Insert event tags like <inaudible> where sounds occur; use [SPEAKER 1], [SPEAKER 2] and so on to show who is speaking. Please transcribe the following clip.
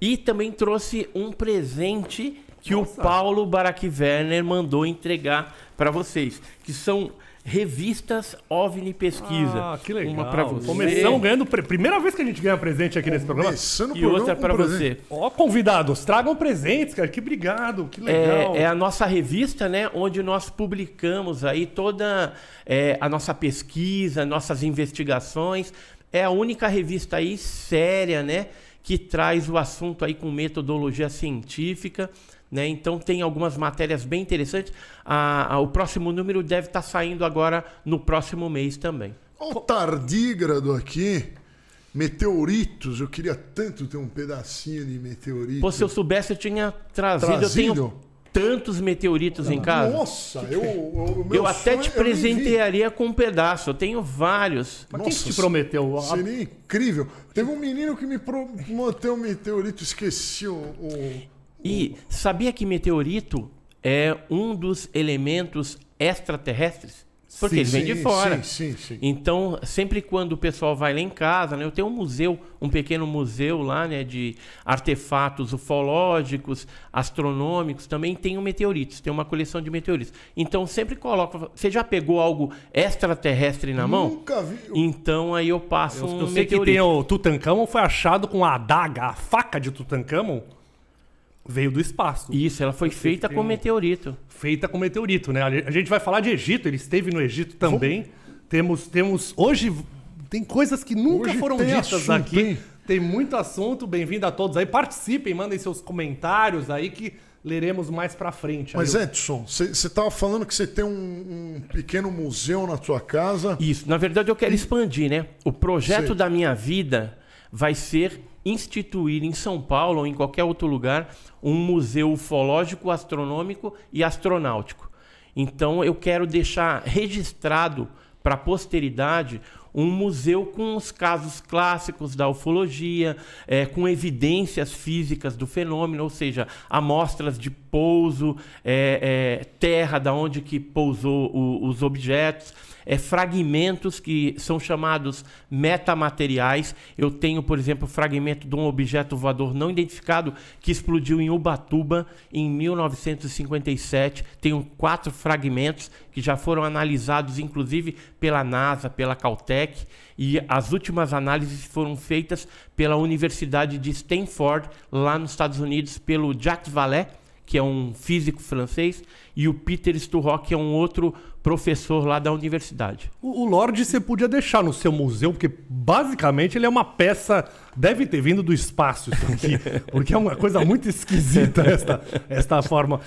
[SPEAKER 1] E também trouxe um presente que Nossa. o Paulo Barack Werner mandou entregar para vocês, que são revistas OVNI Pesquisa. Ah, que legal. Uma para você. Começamos
[SPEAKER 2] ganhando pre... primeira vez que a gente ganha presente aqui nesse programa. E outra para você. Ó, oh, convidados, tragam presentes, cara. Que obrigado, que é, legal. É,
[SPEAKER 1] é, a nossa revista, né, onde nós publicamos aí toda é, a nossa pesquisa, nossas investigações. É a única revista aí séria, né? que traz o assunto aí com metodologia científica. Né? Então tem algumas matérias bem interessantes. Ah, ah, o próximo número deve estar tá saindo agora no próximo mês também.
[SPEAKER 3] Olha o tardígrado aqui. Meteoritos, eu queria tanto ter um pedacinho de meteorito. Pô, se eu
[SPEAKER 1] soubesse, eu tinha trazido. trazido? Eu tenho tantos meteoritos em casa?
[SPEAKER 3] Nossa, eu. Eu, eu até te presentearia
[SPEAKER 1] com um pedaço. Eu tenho vários.
[SPEAKER 3] Mas Nossa, quem te prometeu? Seria incrível. Teve um menino que me prometeu um meteorito, esqueci o. o e sabia que meteorito é um dos
[SPEAKER 1] elementos extraterrestres? Porque sim, eles vêm de fora. Sim, sim, sim. Então, sempre quando o pessoal vai lá em casa, né, eu tenho um museu, um pequeno museu lá né, de artefatos ufológicos, astronômicos, também um meteoritos, tem uma coleção de meteoritos. Então, sempre coloco. Você já pegou algo extraterrestre na mão? Nunca vi. Então, aí eu passo eu, um eu sei meteorito. que tem
[SPEAKER 2] o Tutankhamon foi achado com a adaga, a faca de Tutankhamon veio do espaço. Isso, ela foi feita com um... meteorito. Feita com meteorito, né? A gente vai falar de Egito, ele esteve no Egito também. Vamos... Temos, temos. Hoje tem coisas que nunca hoje foram ditas aqui. Tem muito assunto. Bem-vindo a todos aí. Participem, mandem seus comentários aí que leremos mais para frente. Mas eu...
[SPEAKER 3] Edson, você estava falando que você tem um, um, pequeno museu na sua casa. Isso, na verdade eu quero
[SPEAKER 1] expandir, né? O projeto Sei. da minha vida vai ser instituir em São Paulo ou em qualquer outro lugar um museu ufológico, astronômico e astronáutico. Então eu quero deixar registrado para a posteridade um museu com os casos clássicos da ufologia, é, com evidências físicas do fenômeno, ou seja, amostras de pouso, é, é, terra da onde que pousou o, os objetos, é, fragmentos que são chamados metamateriais. Eu tenho, por exemplo, fragmento de um objeto voador não identificado que explodiu em Ubatuba em 1957. Tenho quatro fragmentos que já foram analisados, inclusive pela NASA, pela Caltech e as últimas análises foram feitas pela Universidade de Stanford, lá nos Estados Unidos, pelo Jacques Vallée, que é um físico francês, e o Peter Sturrock, que é um outro professor lá da universidade.
[SPEAKER 2] O, o Lorde você podia deixar no seu museu, porque basicamente ele é uma peça. Deve ter vindo do espaço isso aqui, <laughs> porque é uma coisa muito esquisita esta, esta forma.